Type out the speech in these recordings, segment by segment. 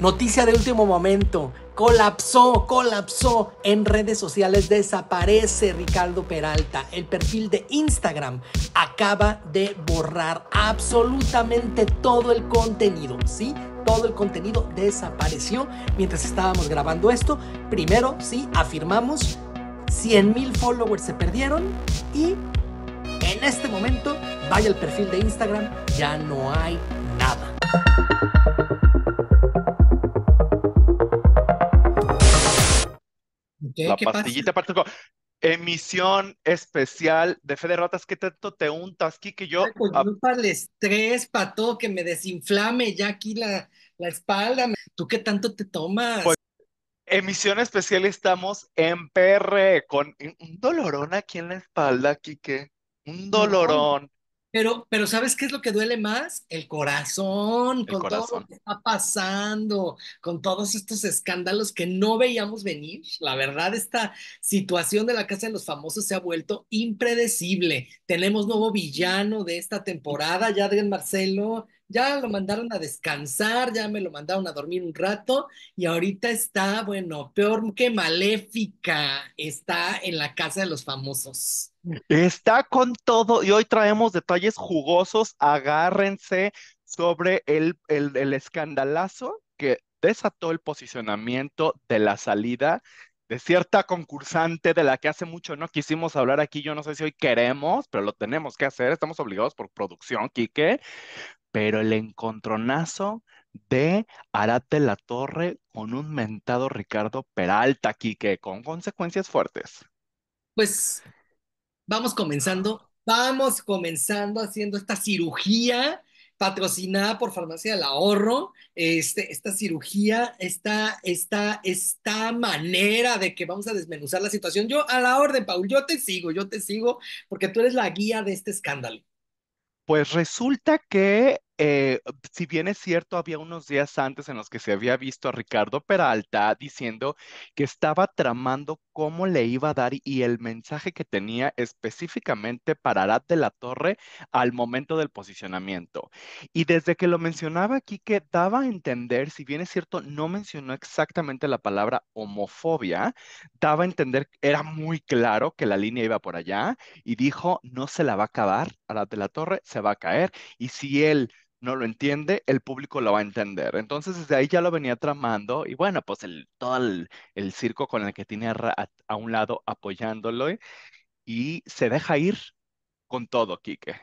Noticia de último momento. Colapsó, colapsó en redes sociales. Desaparece Ricardo Peralta. El perfil de Instagram acaba de borrar absolutamente todo el contenido. ¿Sí? todo el contenido desapareció mientras estábamos grabando esto. Primero, sí, afirmamos, 100 mil followers se perdieron y en este momento, vaya el perfil de Instagram, ya no hay nada. la pastillita pasa? Emisión especial de Fede Rotas, ¿qué tanto te untas, Kike? Yo... Pues, para el estrés, para todo, que me desinflame ya aquí la, la espalda. ¿Tú qué tanto te tomas? Pues, emisión especial estamos en PR, con un dolorón aquí en la espalda, Kike. Un dolorón. Pero, pero ¿sabes qué es lo que duele más? El corazón, con todo lo que está pasando, con todos estos escándalos que no veíamos venir. La verdad, esta situación de la Casa de los Famosos se ha vuelto impredecible. Tenemos nuevo villano de esta temporada, ya Marcelo, ya lo mandaron a descansar, ya me lo mandaron a dormir un rato y ahorita está, bueno, peor que maléfica, está en la casa de los famosos. Está con todo y hoy traemos detalles jugosos, agárrense sobre el, el, escandalazo que desató el posicionamiento de la salida de cierta concursante de la que hace mucho no quisimos hablar aquí. Yo no sé si hoy queremos, pero lo tenemos que hacer. Estamos obligados por producción, Quique pero el encontronazo de Arate La Torre con un mentado Ricardo Peralta, Quique, con consecuencias fuertes. Pues vamos comenzando, vamos comenzando haciendo esta cirugía patrocinada por Farmacia del Ahorro, este, esta cirugía, esta, esta manera de que vamos a desmenuzar la situación. Yo a la orden, Paul, yo te sigo, yo te sigo, porque tú eres la guía de este escándalo. Pues resulta que eh, si bien es cierto, había unos días antes en los que se había visto a Ricardo Peralta diciendo que estaba tramando cómo le iba a dar y el mensaje que tenía específicamente para Arad de la Torre al momento del posicionamiento. Y desde que lo mencionaba aquí, que daba a entender, si bien es cierto, no mencionó exactamente la palabra homofobia, daba a entender, era muy claro que la línea iba por allá y dijo, no se la va a acabar Arad de la Torre, se va a caer. Y si él no lo entiende, el público lo va a entender. Entonces, desde ahí ya lo venía tramando y bueno, pues el, todo el, circo con el que tiene a, un lado apoyándolo y se deja ir con todo, Quique.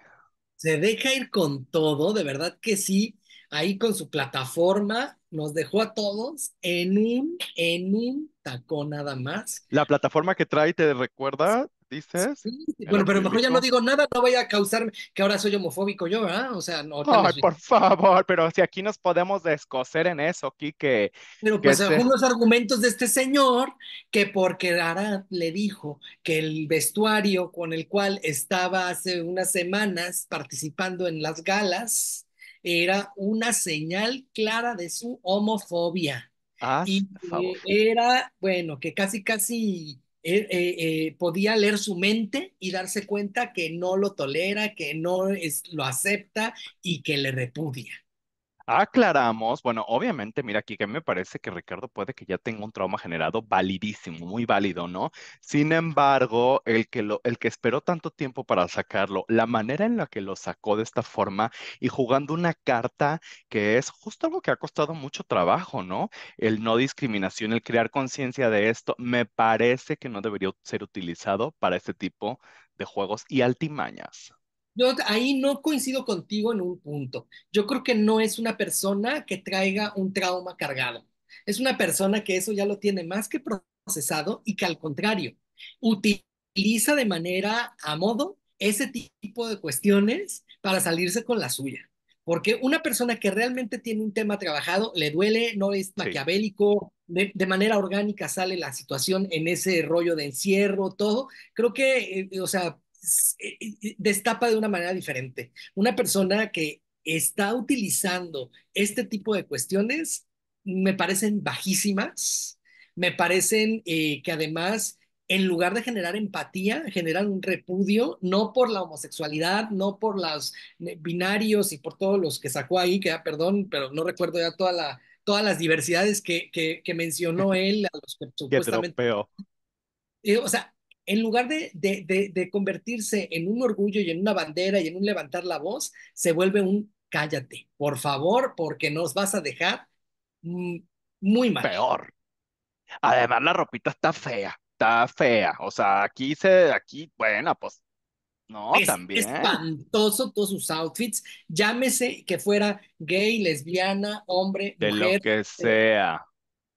Se deja ir con todo, de verdad que sí. Ahí con su plataforma nos dejó a todos en un, en un tacón nada más. La plataforma que trae, ¿te recuerda? dices. Sí, Bueno, pero mejor ya no digo nada, no vaya a causar que ahora soy homofóbico yo, ¿verdad? O sea, no. Ay, por favor, pero si aquí nos podemos descoser en eso, Kike. Pero pues este algunos argumentos de este señor, que porque Arad le dijo que el vestuario con el cual estaba hace unas semanas participando en las galas era una señal clara de su homofobia. Ah, y era, bueno, que casi, casi eh, eh, eh, podía leer su mente y darse cuenta que no lo tolera, que no es, lo acepta y que le repudia aclaramos, bueno, obviamente, mira aquí que me parece que Ricardo puede que ya tenga un trauma generado validísimo, muy válido, ¿no? Sin embargo, el que, el que esperó tanto tiempo para sacarlo, la manera en la que lo sacó de esta forma y jugando una carta que es justo algo que ha costado mucho trabajo, ¿no? El no discriminación, el crear conciencia de esto, me parece que no debería ser utilizado para este tipo de juegos y altimañas. Yo ahí no coincido contigo en un punto. Yo creo que no es una persona que traiga un trauma cargado. Es una persona que eso ya lo tiene más que procesado y que al contrario, utiliza de manera a modo ese tipo de cuestiones para salirse con la suya. Porque una persona que realmente tiene un tema trabajado, le duele, no es maquiavélico, de, manera orgánica sale la situación en ese rollo de encierro, todo. Creo que, eh, o sea, eh, eh, eh, destapa de una manera diferente. Una persona que está utilizando este tipo de cuestiones me parecen bajísimas, me parecen que además en lugar de generar empatía, generan un repudio, no por la homosexualidad, no por los binarios y por todos los que sacó ahí, que ya, ah, perdón, pero no recuerdo ya toda la, todas las diversidades que, que, mencionó él, a los o sea, en lugar de, convertirse en un orgullo y en una bandera y en un levantar la voz, se vuelve un cállate, por favor, porque nos vas a dejar mm, muy mal. Peor. Además, la ropita está fea, está fea. O sea, aquí se, aquí, bueno, pues. No, también. es Espantoso todos sus outfits. Llámese que fuera gay, lesbiana, hombre, de mujer, lo que este, sea.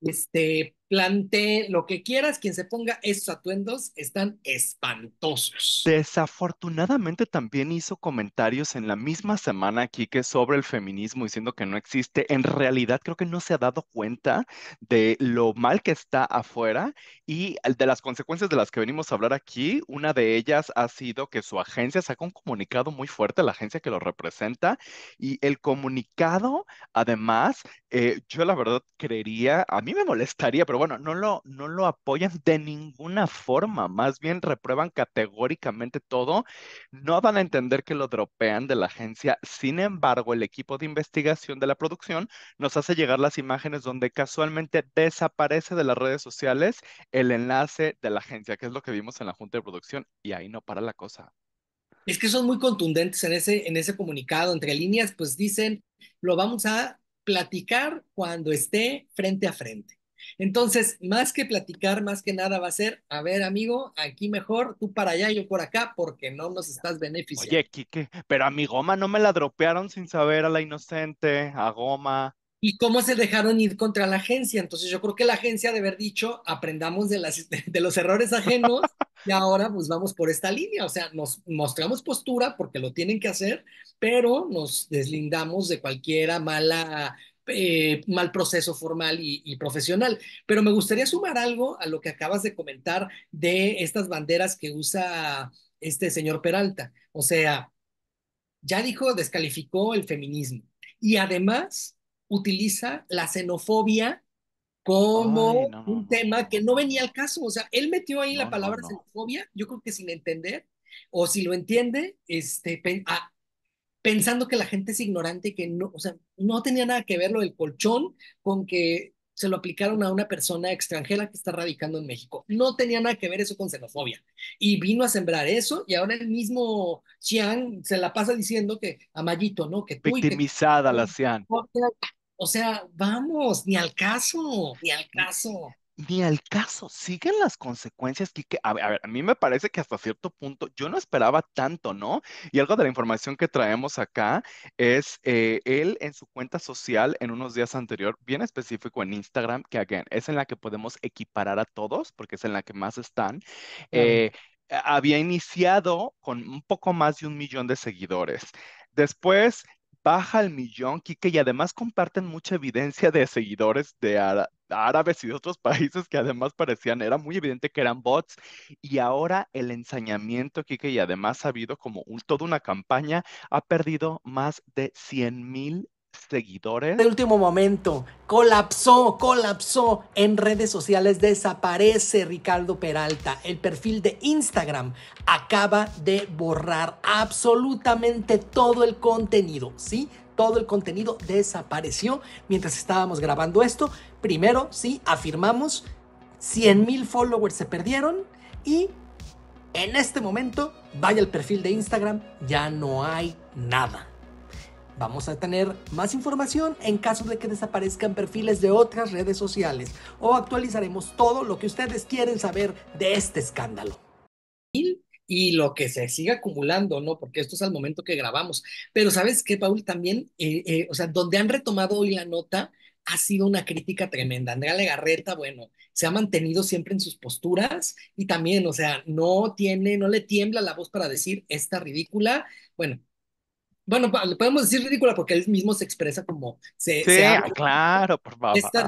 Este, Plante, lo que quieras, quien se ponga esos atuendos están espantosos. Desafortunadamente también hizo comentarios en la misma semana aquí que sobre el feminismo diciendo que no existe. En realidad creo que no se ha dado cuenta de lo mal que está afuera y de las consecuencias de las que venimos a hablar aquí. Una de ellas ha sido que su agencia sacó un comunicado muy fuerte, la agencia que lo representa, y el comunicado, además, eh, yo la verdad creería, a mí me molestaría, pero bueno, no lo, no lo apoyan de ninguna forma, más bien reprueban categóricamente todo, no van a entender que lo dropean de la agencia, sin embargo, el equipo de investigación de la producción nos hace llegar las imágenes donde casualmente desaparece de las redes sociales el enlace de la agencia, que es lo que vimos en la junta de producción, y ahí no para la cosa. Es que son muy contundentes en ese, en ese comunicado, entre líneas, pues dicen, lo vamos a platicar cuando esté frente a frente. Entonces, más que platicar, más que nada va a ser, a ver, amigo, aquí mejor, tú para allá, yo por acá, porque no nos estás beneficiando. Oye, Kike, pero a mi goma no me la dropearon sin saber a la inocente, a goma y cómo se dejaron ir contra la agencia. Entonces yo creo que la agencia de haber dicho, aprendamos de, las, de los errores ajenos y ahora pues vamos por esta línea. O sea, nos mostramos postura porque lo tienen que hacer, pero nos deslindamos de cualquiera mala eh, mal proceso formal y, profesional. Pero me gustaría sumar algo a lo que acabas de comentar de estas banderas que usa este señor Peralta. O sea, ya dijo, descalificó el feminismo y además utiliza la xenofobia como un tema que no venía al caso. O sea, él metió ahí la palabra xenofobia, yo creo que sin entender, o si lo entiende, este, pensando que la gente es ignorante que no, o sea, no tenía nada que ver lo del colchón con que se lo aplicaron a una persona extranjera que está radicando en México. No tenía nada que ver eso con xenofobia. Y vino a sembrar eso y ahora el mismo Xiang se la pasa diciendo que Amayito, ¿no? Que tú la Xiang. O sea, vamos, ni al caso, ni al caso ni al caso, siguen las consecuencias, Kike. A ver, a mí me parece que hasta cierto punto yo no esperaba tanto, ¿no? Y algo de la información que traemos acá es eh, él en su cuenta social en unos días anterior, bien específico en Instagram, que again, es en la que podemos equiparar a todos, porque es en la que más están. Eh, había iniciado con un poco más de un millón de seguidores. Después baja al millón, Kike, y además comparten mucha evidencia de seguidores de árabes y de otros países que además parecían, era muy evidente que eran bots, y ahora el ensañamiento, Kike, y además ha habido como toda una campaña, ha perdido más de 100 mil seguidores. De último momento, colapsó, colapsó en redes sociales, desaparece Ricardo Peralta. El perfil de Instagram acaba de borrar absolutamente todo el contenido, ¿sí? Todo el contenido desapareció mientras estábamos grabando esto. Primero, sí, afirmamos, 100 mil followers se perdieron y en este momento, vaya el perfil de Instagram, ya no hay nada. Vamos a tener más información en caso de que desaparezcan perfiles de otras redes sociales o actualizaremos todo lo que ustedes quieren saber de este escándalo. Y lo que se sigue acumulando, ¿no? Porque esto es al momento que grabamos. Pero sabes qué, Paul, también, eh, eh, o sea, donde han retomado hoy la nota, ha sido una crítica tremenda. Andrea Legarreta, bueno, se ha mantenido siempre en sus posturas y también, o sea, no tiene, no le tiembla la voz para decir esta ridícula. Bueno, bueno, podemos decir ridícula porque él mismo se expresa como se, sí, claro, por favor. Esta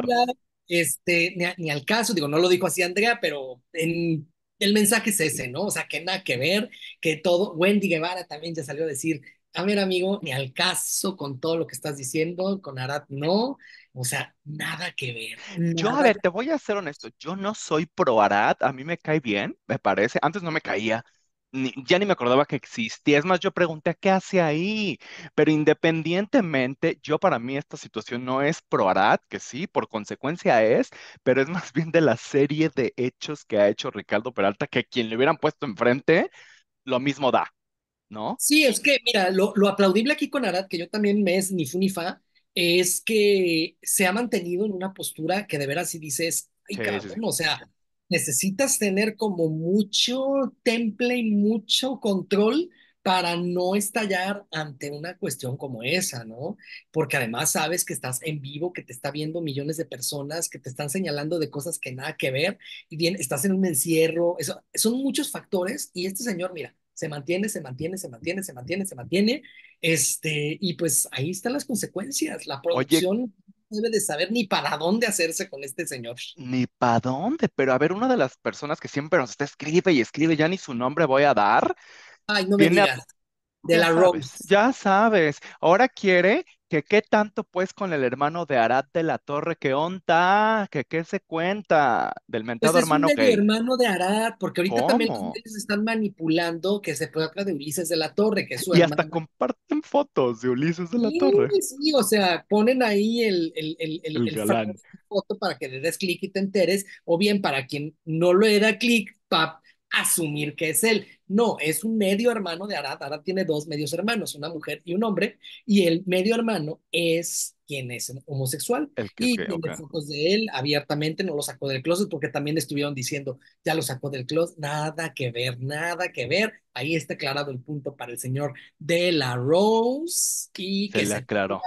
ridícula, este, ni, al caso, digo, no lo dijo así Andrea, pero en, el mensaje es ese, ¿no? O sea, que nada que ver, que todo, Wendy Guevara también ya salió a decir, a ver amigo, ni al caso con todo lo que estás diciendo, con Arad no, o sea, nada que ver. Yo, a ver, te voy a ser honesto, yo no soy pro Arad, a mí me cae bien, me parece, antes no me caía, ya ni me acordaba que existía. Es más, yo pregunté qué hace ahí, pero independientemente, yo para mí esta situación no es pro Arad, que sí, por consecuencia es, pero es más bien de la serie de hechos que ha hecho Ricardo Peralta, que quien le hubieran puesto enfrente, lo mismo da, ¿no? Sí, es que, mira, lo, aplaudible aquí con Arad, que yo también me es ni fu ni fa, es que se ha mantenido en una postura que de veras si dices, ay, o sea, necesitas tener como mucho temple y mucho control para no estallar ante una cuestión como esa, ¿no? Porque además sabes que estás en vivo, que te está viendo millones de personas, que te están señalando de cosas que nada que ver, y bien, estás en un encierro, eso, son muchos factores, y este señor, mira, se mantiene, se mantiene, se mantiene, se mantiene, se mantiene, este, y pues ahí están las consecuencias, la producción debe de saber ni para dónde hacerse con este señor. Ni para dónde, pero a ver, una de las personas que siempre nos está escribe y escribe, ya ni su nombre voy a dar. Ay, no me digas. De la sabes, Ya sabes, ahora quiere que qué tanto pues con el hermano de Arad de la Torre, que onda, que qué se cuenta del pues, mentado hermano hermano de Arad, porque ahorita también ellos están manipulando que se pueda hablar de Ulises de la Torre, que es su Y hasta comparten fotos de Ulises de la Torre. Sí, o sea, ponen ahí el, el, el, foto para que le des clic y te enteres, o bien para quien no lo era clic, pap, asumir que es él. No, es un medio hermano de Arad. Arad tiene dos medios hermanos, una mujer y un hombre, y el medio hermano es quien es homosexual. y con tiene fotos de él abiertamente, no lo sacó del closet porque también estuvieron diciendo, ya lo sacó del closet, nada que ver, nada que ver. Ahí está aclarado el punto para el señor de la Rose. Y que le aclaró.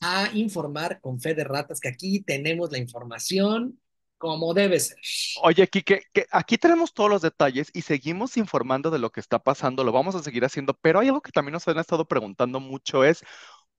A informar con fe de ratas que aquí tenemos la información como debe ser. Oye, Kike, aquí tenemos todos los detalles y seguimos informando de lo que está pasando, lo vamos a seguir haciendo, pero hay algo que también nos han estado preguntando mucho es,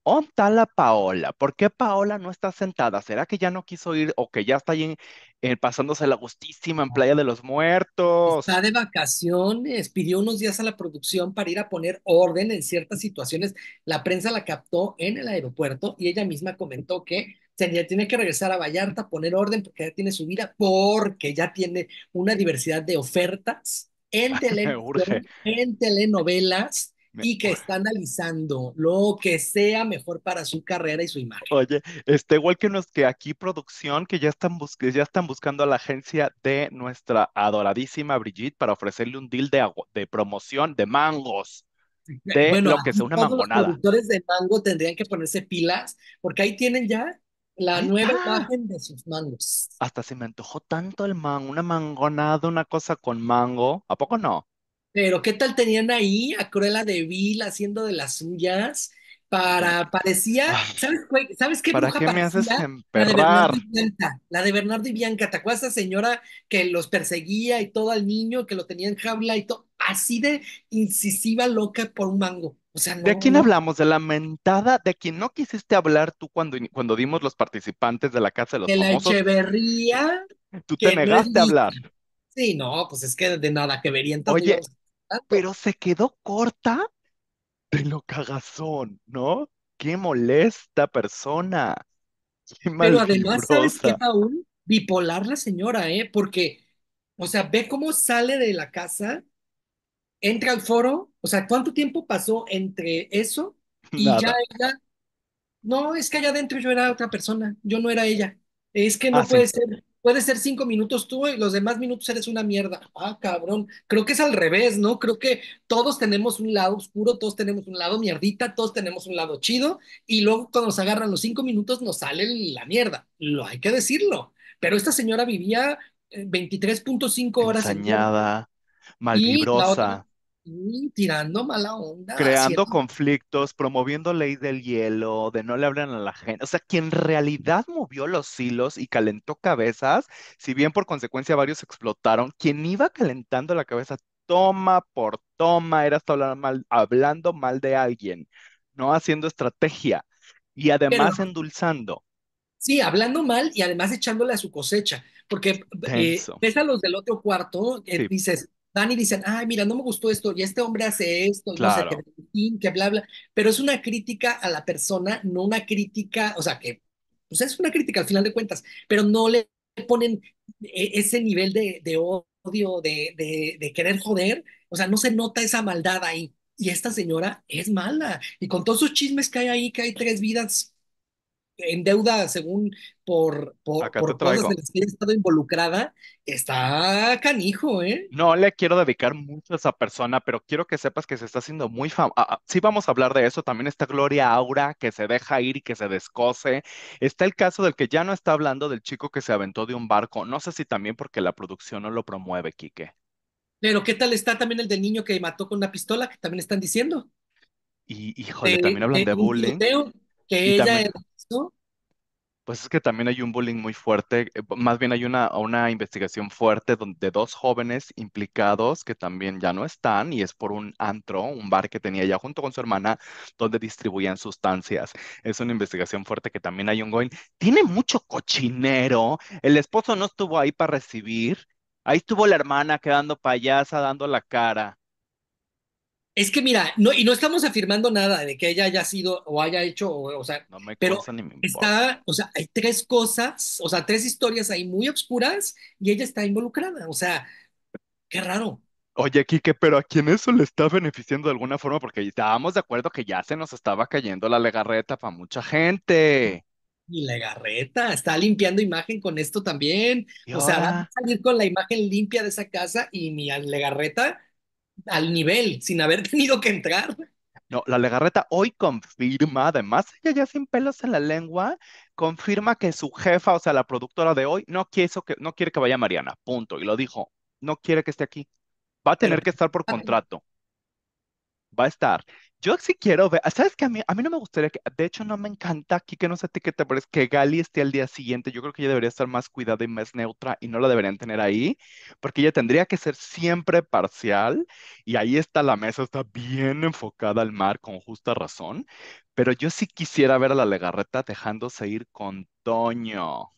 ¿dónde la Paola? ¿Por qué Paola no está sentada? ¿Será que ya no quiso ir o que ya está ahí eh, pasándose la gustísima en Playa de los Muertos? Está de vacaciones, pidió unos días a la producción para ir a poner orden en ciertas situaciones. La prensa la captó en el aeropuerto y ella misma comentó que tiene que regresar a Vallarta, poner orden, porque ya tiene su vida, porque ya tiene una diversidad de ofertas en, telenovelas y que está analizando lo que sea mejor para su carrera y su imagen. Oye, este igual que nos que aquí producción que ya están ya están buscando a la agencia de nuestra adoradísima Brigitte para ofrecerle un deal de de promoción de mangos. De lo que sea una todos Los productores de mango tendrían que ponerse pilas porque ahí tienen ya la nueva ah. imagen de sus mangos. Hasta se me antojó tanto el mango, una mangonada, una cosa con mango. ¿A poco no? Pero ¿qué tal tenían ahí a Cruella de Vil haciendo de las suyas? Para, parecía, ¿sabes, ¿sabes qué ¿Para qué me haces emperrar? La de Bernardo y Bianca, la de Bernardo y Bianca, ¿te acuerdas esa señora que los perseguía y todo al niño, que lo tenía en jaula y todo? Así de incisiva, loca por un mango. ¿De quién hablamos? De la mentada, de quién no quisiste hablar tú cuando, cuando dimos los participantes de la Casa de los de De la Echeverría. Tú te negaste a hablar. Sí, no, pues es que de nada que verían Oye, pero se quedó corta de lo cagazón, ¿no? Qué molesta persona. pero además, ¿sabes qué, Paul? Bipolar la señora, ¿eh? Porque, o sea, ve cómo sale de la casa entra al foro, o sea, ¿cuánto tiempo pasó entre eso y ya ella? No, es que allá adentro yo era otra persona, yo no era ella. Es que no ah, puede ser, puede ser cinco minutos tú y los demás minutos eres una mierda. Ah, cabrón, creo que es al revés, ¿no? Creo que todos tenemos un lado oscuro, todos tenemos un lado mierdita, todos tenemos un lado chido y luego cuando nos agarran los cinco minutos nos sale la mierda. Lo hay que decirlo. Pero esta señora vivía 23.5 eh, horas malvibrosa. tirando mala onda. Creando conflictos, promoviendo ley del hielo, de no le hablan a la gente. O sea, quien en realidad movió los hilos y calentó cabezas, si bien por consecuencia varios explotaron, quien iba calentando la cabeza toma por toma era hasta mal, hablando mal de alguien, no haciendo estrategia y además endulzando. Sí, hablando mal y además echándole a su cosecha, porque eh, a los del otro cuarto, eh, dices, van y dicen, ay, mira, no me gustó esto, y este hombre hace esto, no sé, que, que bla, bla, pero es una crítica a la persona, no una crítica, o sea, que pues es una crítica al final de cuentas, pero no le ponen e, ese nivel de, odio, de, de querer joder, o sea, no se nota esa maldad ahí. Y esta señora es mala. Y con todos sus chismes que hay ahí, que hay tres vidas en deuda según por, por, cosas en las que he estado involucrada, está canijo, ¿eh? No le quiero dedicar mucho a esa persona, pero quiero que sepas que se está haciendo muy famosa. Ah, ah, sí vamos a hablar de eso, también está Gloria Aura, que se deja ir y que se descoce, Está el caso del que ya no está hablando del chico que se aventó de un barco. No sé si también porque la producción no lo promueve, Quique. Pero ¿qué tal está también el del niño que mató con una pistola, que también están diciendo? Y híjole, también hablan de bullying que ella pues es que también hay un bullying muy fuerte, eh, más bien hay una, una investigación fuerte donde dos jóvenes implicados que también ya no están y es por un antro, un bar que tenía ya junto con su hermana, donde distribuían sustancias. Es una investigación fuerte que también hay un going. Tiene mucho cochinero, el esposo no estuvo ahí para recibir, ahí estuvo la hermana quedando payasa, dando la cara. Es que mira, no, y no estamos afirmando nada de que ella haya sido o haya hecho, o, sea, no me pero está, o sea, hay tres cosas, o sea, tres historias ahí muy oscuras y ella está involucrada, o sea, qué raro. Oye, Kike, pero ¿a quién eso le está beneficiando de alguna forma? Porque estábamos de acuerdo que ya se nos estaba cayendo la legarreta para mucha gente. Y la legarreta, está limpiando imagen con esto también. O sea, va a salir con la imagen limpia de esa casa y mi legarreta al nivel, sin haber tenido que entrar. No, la Legarreta hoy confirma, además, ella ya sin pelos en la lengua, confirma que su jefa, o sea, la productora de hoy, no quiso que, no quiere que vaya Mariana, punto. Y lo dijo, no quiere que esté aquí. Va a tener que estar por contrato. Va a estar. Yo sí quiero ver, ¿sabes que a mí, a mí no me gustaría que, de hecho no me encanta aquí que no se etiquete, pero es que Gali esté al día siguiente, yo creo que ella debería estar más cuidada y más neutra y no la deberían tener ahí, porque ella tendría que ser siempre parcial y ahí está la mesa, está bien enfocada al mar con justa razón, pero yo sí quisiera ver a la legarreta dejándose ir con Toño.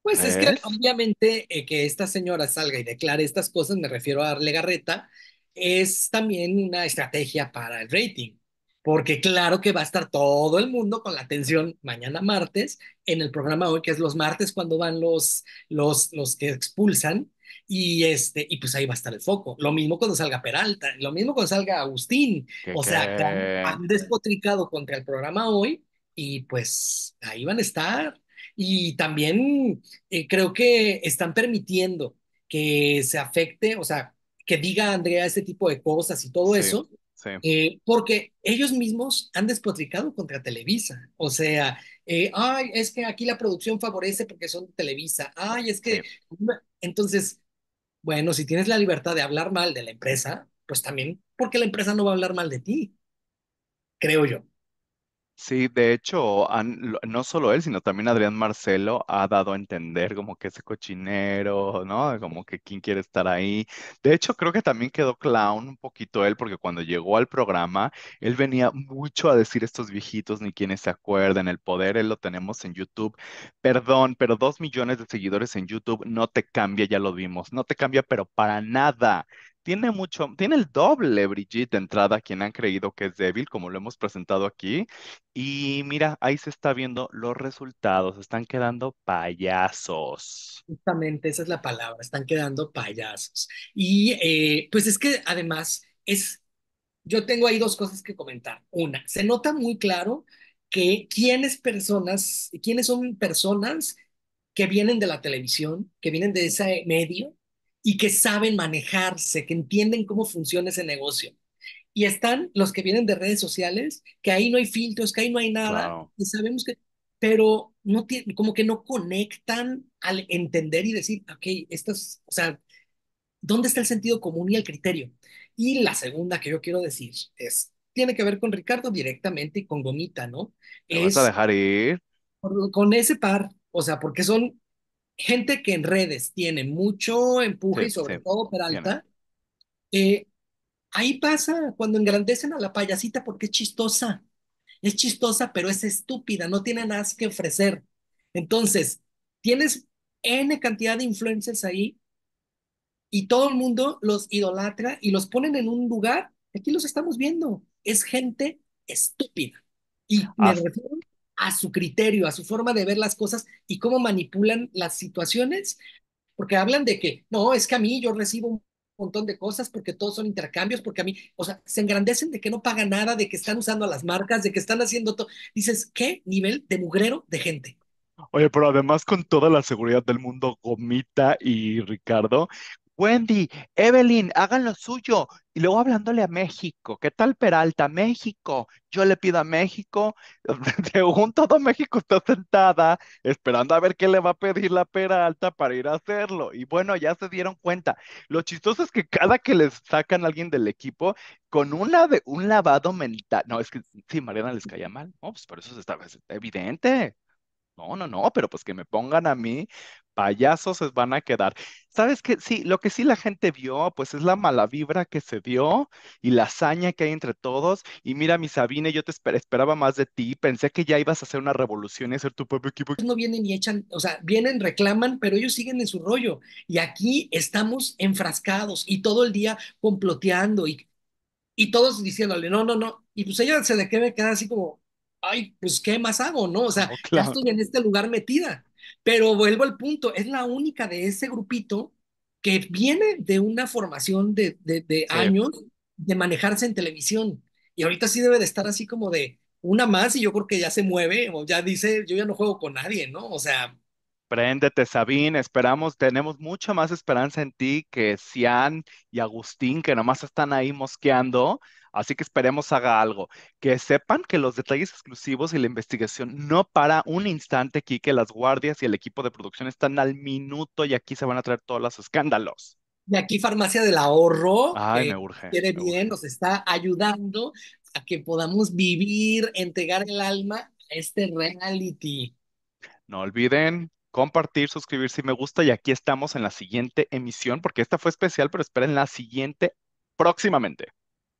Pues es que obviamente eh, que esta señora salga y declare estas cosas, me refiero a Legarreta, es también una estrategia para el rating, porque claro que va a estar todo el mundo con la atención mañana martes en el programa hoy, que es los martes cuando van los, los, los que expulsan. Y, este, y pues ahí va a estar el foco. Lo mismo cuando salga Peralta, lo mismo cuando salga Agustín. O sea, han, despotricado contra el programa hoy y pues ahí van a estar. Y también eh, creo que están permitiendo que se afecte, o sea, que diga Andrea este tipo de cosas y todo eso, eh, porque ellos mismos han despotricado contra Televisa. O sea, eh, ay, es que aquí la producción favorece porque son Televisa. Ay, es que... Entonces, bueno, si tienes la libertad de hablar mal de la empresa, pues también, porque la empresa no va a hablar mal de ti, creo yo. Sí, de hecho, no solo él, sino también Adrián Marcelo ha dado a entender como que ese cochinero, ¿no? Como que quién quiere estar ahí. De hecho, creo que también quedó clown un poquito él, porque cuando llegó al programa, él venía mucho a decir estos viejitos, ni quienes se acuerden, el poder, él lo tenemos en YouTube. Perdón, pero dos millones de seguidores en YouTube no te cambia, ya lo vimos, no te cambia, pero para nada tiene mucho, tiene el doble Brigitte de entrada, quien han creído que es débil, como lo hemos presentado aquí. Y mira, ahí se está viendo los resultados, están quedando payasos. Justamente, esa es la palabra, están quedando payasos. Y eh, pues es que además es, yo tengo ahí dos cosas que comentar. Una, se nota muy claro que quienes personas, quiénes son personas que vienen de la televisión, que vienen de ese medio, y que saben manejarse, que entienden cómo funciona ese negocio. Y están los que vienen de redes sociales, que ahí no hay filtros, que ahí no hay nada, y sabemos que, pero no como que no conectan al entender y decir, ok, estas, o sea, ¿dónde está el sentido común y el criterio? Y la segunda que yo quiero decir es, tiene que ver con Ricardo directamente y con Gomita, ¿no? ¿Te vas a dejar ir? Con ese par, o sea, porque son gente que en redes tiene mucho empuje sobre todo Peralta, eh, ahí pasa cuando engrandecen a la payasita porque es chistosa. Es chistosa, pero es estúpida, no tiene nada que ofrecer. Entonces, tienes N cantidad de influencers ahí y todo el mundo los idolatra y los ponen en un lugar. Aquí los estamos viendo. Es gente estúpida. Y me refiero a su criterio, a su forma de ver las cosas y cómo manipulan las situaciones, porque hablan de que, no, es que a mí yo recibo un montón de cosas porque todos son intercambios, porque a mí, o sea, se engrandecen de que no pagan nada, de que están usando las marcas, de que están haciendo todo. Dices, ¿qué nivel de mugrero de gente? Oye, pero además con toda la seguridad del mundo, Gomita y Ricardo Wendy, Evelyn, hagan lo suyo. Y luego hablándole a México, ¿qué tal Peralta? México, yo le pido a México, según todo México está sentada, esperando a ver qué le va a pedir la Peralta para ir a hacerlo. Y bueno, ya se dieron cuenta. Lo chistoso es que cada que les sacan a alguien del equipo, con una de, un lavado mental, no, es que sí, Mariana les caía mal, pues, por eso es evidente. No, no, no, pero pues que me pongan a mí, payasos se van a quedar. ¿Sabes qué? Sí, lo que sí la gente vio, pues es la mala vibra que se dio y la hazaña que hay entre todos. Y mira, mi Sabine, yo te esperaba más de ti, pensé que ya ibas a hacer una revolución y hacer tu propio equipo. No vienen y echan, o sea, vienen, reclaman, pero ellos siguen en su rollo. Y aquí estamos enfrascados y todo el día comploteando y, y todos diciéndole, no, no, no. Y pues ella se le queda así como, ay, pues, ¿qué más hago? No, o sea, ya estoy en este lugar metida. Pero vuelvo al punto, es la única de ese grupito que viene de una formación de, de, años de manejarse en televisión. Y ahorita sí debe de estar así como de una más y yo creo que ya se mueve o ya dice, yo ya no juego con nadie, ¿no? O sea... Préndete, Sabine, esperamos, tenemos mucha más esperanza en ti que Cian y Agustín, que nomás están ahí mosqueando. Así que esperemos haga algo. Que sepan que los detalles exclusivos y la investigación no para un instante aquí, que las guardias y el equipo de producción están al minuto y aquí se van a traer todos los escándalos. Y aquí Farmacia del Ahorro, Ay, eh, me urge, quiere bien, nos está ayudando a que podamos vivir, entregar el alma a este reality. No olviden compartir, suscribir, si me gusta y aquí estamos en la siguiente emisión porque esta fue especial, pero esperen la siguiente próximamente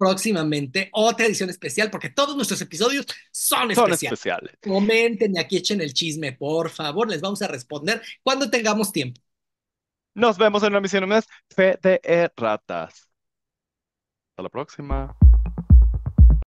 próximamente otra edición especial, porque todos nuestros episodios son, especiales. Comenten y aquí echen el chisme, por favor. Les vamos a responder cuando tengamos tiempo. Nos vemos en la misión más. Fe ratas. Hasta la próxima.